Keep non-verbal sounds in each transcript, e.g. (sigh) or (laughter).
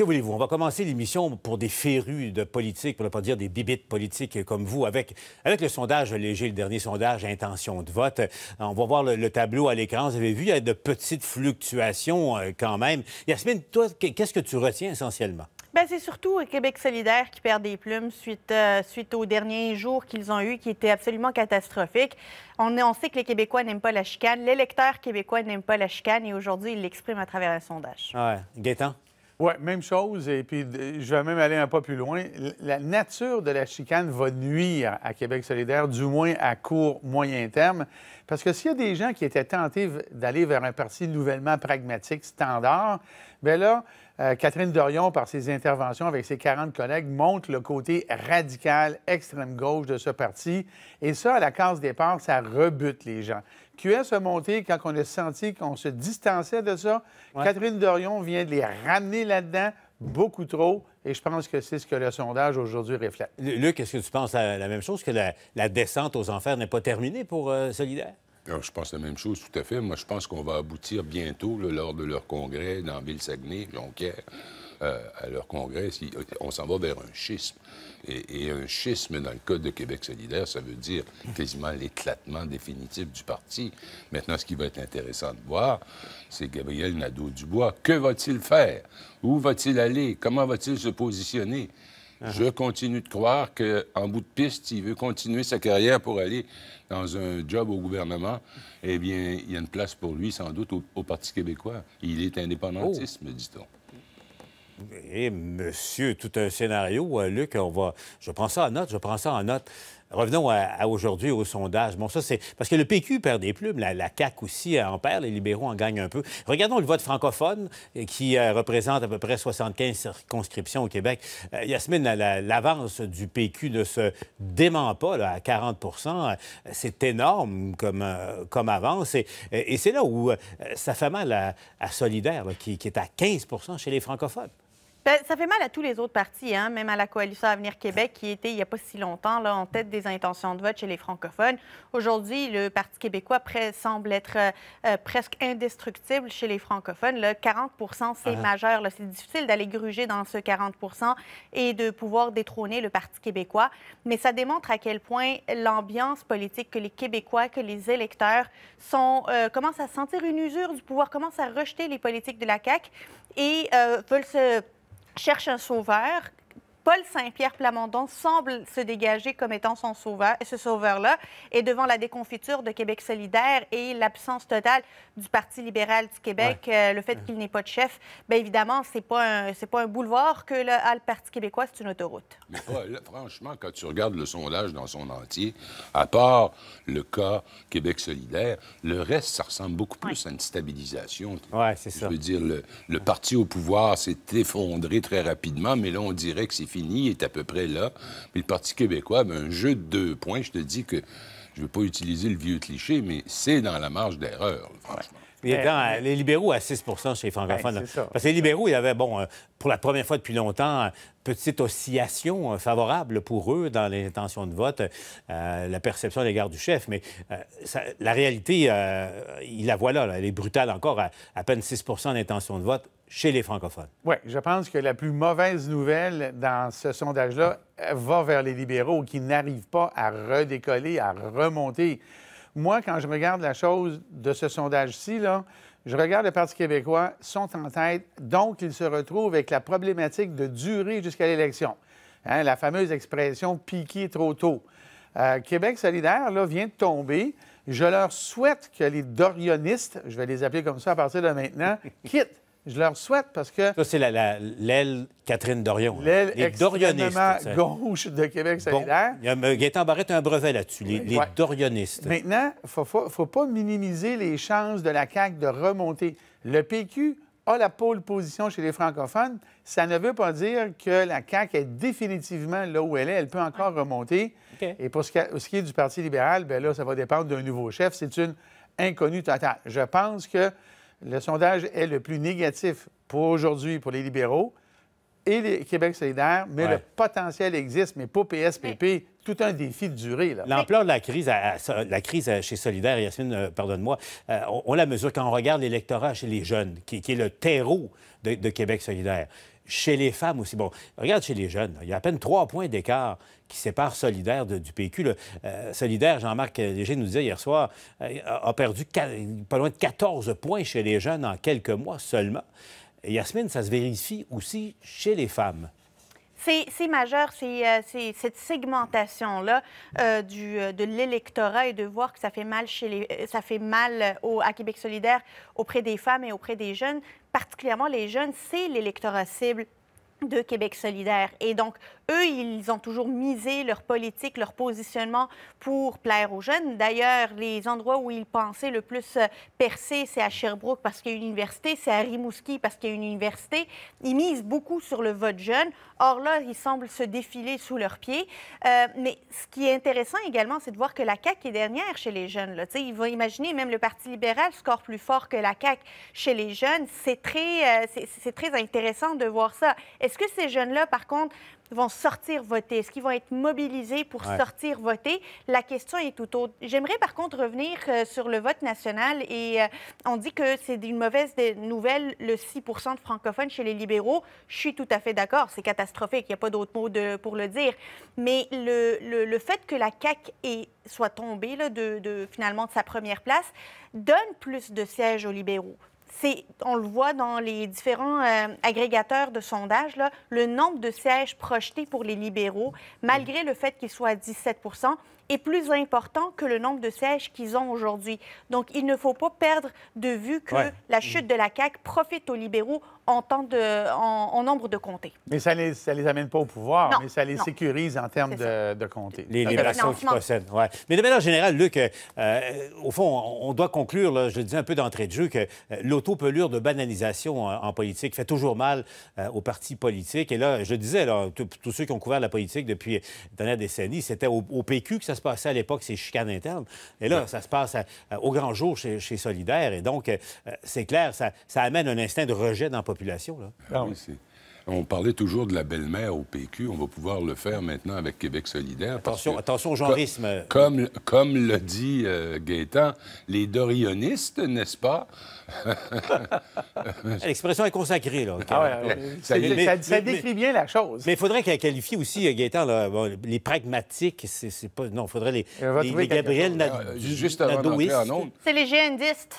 Que voulez-vous? On va commencer l'émission pour des férus de politique, pour ne pas dire des bibites politiques comme vous, avec, avec le sondage léger, le dernier sondage intention de vote. On va voir le, tableau à l'écran. Vous avez vu, il y a de petites fluctuations euh, quand même. Yasmine, toi, qu'est-ce que tu retiens essentiellement? Bien, c'est surtout euh, Québec solidaire qui perd des plumes suite, euh, suite aux derniers jours qu'ils ont eus, qui étaient absolument catastrophiques. On, on sait que les Québécois n'aiment pas la chicane. L'électeur québécois n'aime pas la chicane et aujourd'hui, il l'exprime à travers un sondage. Ouais. Gaétan? Oui, même chose. Et puis, je vais même aller un pas plus loin. La nature de la chicane va nuire à Québec solidaire, du moins à court, moyen terme. Parce que s'il y a des gens qui étaient tentés d'aller vers un parti nouvellement pragmatique, standard, bien là, euh, Catherine Dorion, par ses interventions avec ses 40 collègues, montre le côté radical, extrême gauche de ce parti. Et ça, à la case départ, ça rebute les gens. QS a monté quand on a senti qu'on se distançait de ça. Catherine Dorion vient de les ramener là-dedans beaucoup trop. Et je pense que c'est ce que le sondage aujourd'hui reflète. Luc, est-ce que tu penses à la même chose, que la, descente aux enfers n'est pas terminée pour euh, Solidaire? je pense la même chose, tout à fait. Moi, je pense qu'on va aboutir bientôt, lors de leur congrès dans Ville-Saguenay, Jonquière, euh, à leur congrès, euh, on s'en va vers un schisme. Et, et, un schisme, dans le code de Québec solidaire, ça veut dire quasiment l'éclatement définitif du parti. Maintenant, ce qui va être intéressant de voir, c'est Gabriel Nadeau-Dubois. Que va-t-il faire? Où va-t-il aller? Comment va-t-il se positionner? Uh-huh. Je continue de croire qu'en bout de piste, il veut continuer sa carrière pour aller dans un job au gouvernement. Eh bien, il y a une place pour lui, sans doute, au, Parti québécois. Il est indépendantiste, oh. me dit-on. Et eh, monsieur, tout un scénario, hein, Luc, on va... Je prends ça en note, je prends ça en note. Revenons à, aujourd'hui au sondage. Bon, ça, c'est parce que le PQ perd des plumes, la, CAQ aussi euh, en perd, les libéraux en gagnent un peu. Regardons le vote francophone euh, qui euh, représente à peu près 75 circonscriptions au Québec. Yasmine, l'avance du PQ ne se dément pas à 40 C'est énorme comme, comme avance. Et, c'est là où ça fait mal à, Solidaire, qui, qui est à 15 chez les francophones. Ben, ça, fait mal à tous les autres partis, hein, même à la Coalition Avenir Québec qui était, il n'y a pas si longtemps, là, en tête des intentions de vote chez les francophones. Aujourd'hui, le Parti québécois semble être euh, euh, presque indestructible chez les francophones. Là. 40 c'est ah. majeur. C'est difficile d'aller gruger dans ce 40 et de pouvoir détrôner le Parti québécois. Mais ça démontre à quel point l'ambiance politique que les Québécois, que les électeurs euh, commencent à sentir une usure du pouvoir, commencent à rejeter les politiques de la CAQ et veulent se cherche son vert Paul Saint-Pierre Plamondon semble se dégager comme étant son sauveur, ce sauveur-là. Et devant la déconfiture de Québec solidaire et l'absence totale du Parti libéral du Québec, euh, le fait qu'il n'ait pas de chef, bien évidemment, ce n'est pas, pas, un boulevard que ah, le, Parti québécois, c'est une autoroute. franchement, quand tu regardes le sondage dans son entier, à part le cas Québec solidaire, le reste, ça ressemble beaucoup plus à une stabilisation. Oui, c'est ça. Je veux dire, le, parti au pouvoir s'est effondré très rapidement, mais là, on dirait que c'est fini, est à peu près là. Puis le Parti québécois, ben un jeu de deux points, je te dis que je ne veux pas utiliser le vieux cliché, mais c'est dans la marge d'erreur, franchement. Euh, les libéraux à 6 chez les francophones. parce que les libéraux, ils avaient, bon, euh, pour la première fois depuis longtemps, euh, petite oscillation favorable pour eux dans les intentions de vote, la perception à l'égard du chef. Mais la réalité, il la voit là, Elle est brutale encore, à, à peine 6 d'intention de vote chez les francophones. Oui, je pense que la plus mauvaise nouvelle dans ce sondage-là va vers les libéraux qui n'arrivent pas à redécoller, à remonter. Moi, quand je regarde la chose de ce sondage-ci, je regarde le Parti québécois, sont en tête, donc ils se retrouvent avec la problématique de durer jusqu'à l'élection. Hein, la fameuse expression piquer trop tôt. Euh, Québec solidaire vient de tomber. Je leur souhaite que les dorionistes, je vais les appeler comme ça à partir de maintenant, (laughs) quittent je leur souhaite parce que. Ça, c'est l'aile Catherine Dorion. L'aile extrêmement gauche de Québec solidaire. Bon, Gaétan Barrette a un brevet là-dessus, les, Dorionistes. Maintenant, il ne faut, pas minimiser les chances de la CAQ de remonter. Le PQ a la pole position chez les francophones. Ça ne veut pas dire que la CAQ est définitivement là où elle est. Elle peut encore remonter. Et pour ce qui, ce qui, est du Parti libéral, bien là, ça va dépendre d'un nouveau chef. C'est une inconnue totale. Je pense que le sondage est le plus négatif pour aujourd'hui pour les libéraux et les Québec solidaire, mais le potentiel existe, mais pour PSPP. Tout un défi de durée. L'ampleur de la crise, la crise chez Solidaire, Yasmine, euh, pardonne-moi, euh, on, la mesure quand on regarde l'électorat chez les jeunes, qui, est le terreau de Québec solidaire chez les femmes aussi. Bon, regarde chez les jeunes, il y a à peine trois points d'écart qui séparent Solidaire du PQ. Euh, Solidaire, Jean-Marc Léger nous disait hier soir, euh, a perdu pas loin de 14 points chez les jeunes en quelques mois seulement. Yasmine, ça se vérifie aussi chez les femmes. C'est majeur, c'est euh, cette segmentation-là euh, euh, de l'électorat et de voir que ça fait mal, chez les, ça fait mal au, à Québec solidaire auprès des femmes et auprès des jeunes. Particulièrement les jeunes, c'est l'électorat cible de Québec solidaire. Et donc, eux, ils ont toujours misé leur politique, leur positionnement pour plaire aux jeunes. D'ailleurs, les endroits où ils pensaient le plus euh, percer, c'est à Sherbrooke parce qu'il y a une université, c'est à Rimouski parce qu'il y a une université. Ils misent beaucoup sur le vote jeune. Or là, ils semblent se défiler sous leurs pieds. Euh, mais ce qui est intéressant également, c'est de voir que la CAQ est dernière chez les jeunes. Là. Ils vont imaginer même le Parti libéral score plus fort que la CAQ chez les jeunes. C'est très, euh, c'est très intéressant de voir ça. Est-ce que ces jeunes-là, par contre, vont sortir voter? Est-ce qu'ils vont être mobilisés pour sortir voter? La question est tout autre. J'aimerais par contre revenir euh, sur le vote national et euh, on dit que c'est une mauvaise nouvelle, le 6 de francophones chez les libéraux. Je suis tout à fait d'accord, c'est catastrophique, il n'y a pas d'autre mot pour le dire. Mais le, fait que la CAQ soit tombée finalement de sa première place donne plus de sièges aux libéraux on le voit dans les différents euh, agrégateurs de sondages, le nombre de sièges projetés pour les libéraux, malgré le fait qu'ils soient à 17 est plus important que le nombre de sièges qu'ils ont aujourd'hui. Donc, il ne faut pas perdre de vue que la chute de la CAQ profite aux libéraux en, de, en, nombre de comtés. Mais ça ne les, ça les amène pas au pouvoir, mais ça les sécurise en termes de, comtés. Les libérations qui possèdent, Mais de manière générale, Luc, euh, euh, au fond, on, doit conclure, je le dis un peu d'entrée de jeu, que euh, l'autopelure de banalisation en, politique fait toujours mal aux partis politiques. Et là, je disais, tous ceux qui ont couvert la politique depuis la dernière décennie, c'était au, PQ que ça se passait à l'époque, ces chicanes internes. Et là, ça se passe au grand jour chez, Solidaire. Et donc, c'est clair, ça, ça amène un instinct de rejet dans la population population. Là. Ah, oui, c'est on parlait toujours de la belle-mère au PQ. On va pouvoir le faire maintenant avec Québec solidaire. Attention, attention au genreisme. Comme, comme, le dit euh, Gaétan, les dorionistes, n'est-ce pas? (laughs) L'expression est consacrée, là. Ah ça, décrit bien la chose. Mais il faudrait qu'elle qualifie aussi, euh, Gaétan, les pragmatiques, c'est pas... Non, il faudrait les, les, Gabriel ah, Juste en C'est les GNDistes.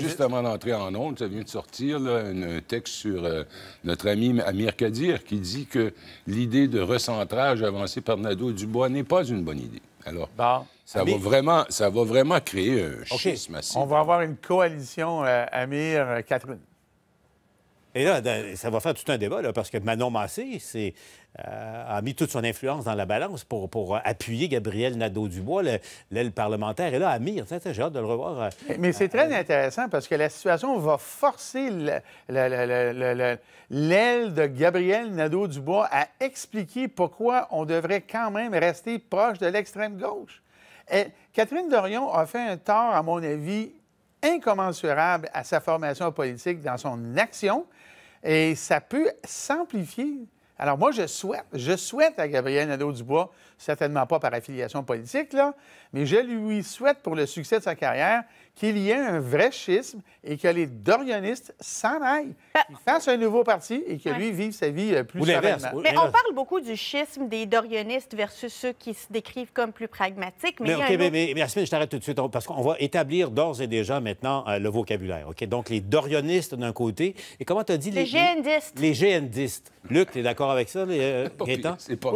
Juste avant d'entrer en ondes, ça vient de sortir, un, texte sur euh, notre ami Amir Kadir qui dit que l'idée de recentrage avancée par Nadeau-Dubois n'est pas une bonne idée. Alors, ça, va vraiment, ça va vraiment créer un schisme On va avoir une coalition euh, Amir-Catherine. Euh, et là, ça va faire tout un débat, parce que Manon Massé euh, a mis toute son influence dans la balance pour, pour appuyer Gabriel Nadeau-Dubois, l'aile parlementaire. Et là, Amir, j'ai hâte de le revoir. Euh, mais c'est très intéressant parce que la situation va forcer l'aile de Gabriel Nadeau-Dubois à expliquer pourquoi on devrait quand même rester proche de l'extrême gauche. Catherine Dorion a fait un tort, à mon avis, incommensurable à sa formation politique dans son action et ça peut s'amplifier. Alors moi, je souhaite, je souhaite à Gabriel Nadeau-Dubois, certainement pas par affiliation politique, mais je lui souhaite pour le succès de sa carrière qu'il y ait un vrai schisme et que les dorionistes s'en aillent, bah. qu'ils fassent un nouveau parti et que lui vive sa vie euh, plus Ou Mais on parle beaucoup du schisme des dorionistes versus ceux qui se décrivent comme plus pragmatiques. Mais, mais, mais, mais, je t'arrête tout de suite parce qu'on va établir d'ores et déjà maintenant euh, le vocabulaire. Ok, Donc, les dorionistes d'un côté et comment tu as dit les... Les Les GNDistes. Luc, tu es d'accord avec ça, les, euh, C'est pas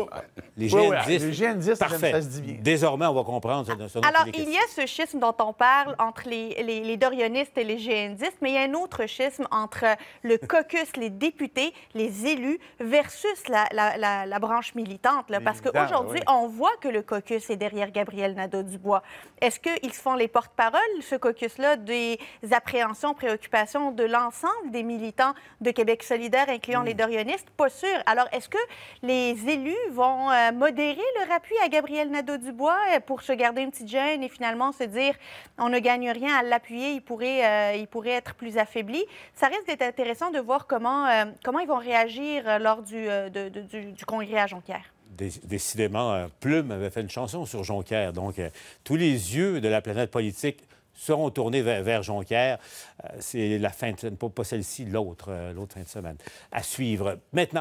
Les parfait. Désormais, on va comprendre. Ce, Alors, il y a ce schisme dont on parle entre les, les, Dorionistes et les géendistes, mais il y a un autre schisme entre le caucus, les députés, les élus versus la, branche militante. Là, parce qu'aujourd'hui, on voit que le caucus est derrière Gabriel Nadeau-Dubois. Est-ce qu'ils se font les porte-parole, ce caucus-là, des appréhensions, préoccupations de l'ensemble des militants de Québec solidaire, incluant les mm. Dorionistes? Pas sûr. Alors, est-ce que les élus vont euh, modérer leur appui à Gabriel Nadeau-Dubois euh, pour se garder une petite gêne et finalement se dire on ne gagne rien à l'appuyer, il, pourrait, euh, il pourrait être plus affaibli. Ça risque d'être intéressant de voir comment, euh, comment ils vont réagir euh, lors du, du, congrès à Jonquière décidément, Plume avait fait une chanson sur Jonquière. Donc, tous les yeux de la planète politique seront tournés vers, Jonquière. C'est la fin de semaine, pas celle-ci, l'autre, l'autre fin de semaine. À suivre. Maintenant.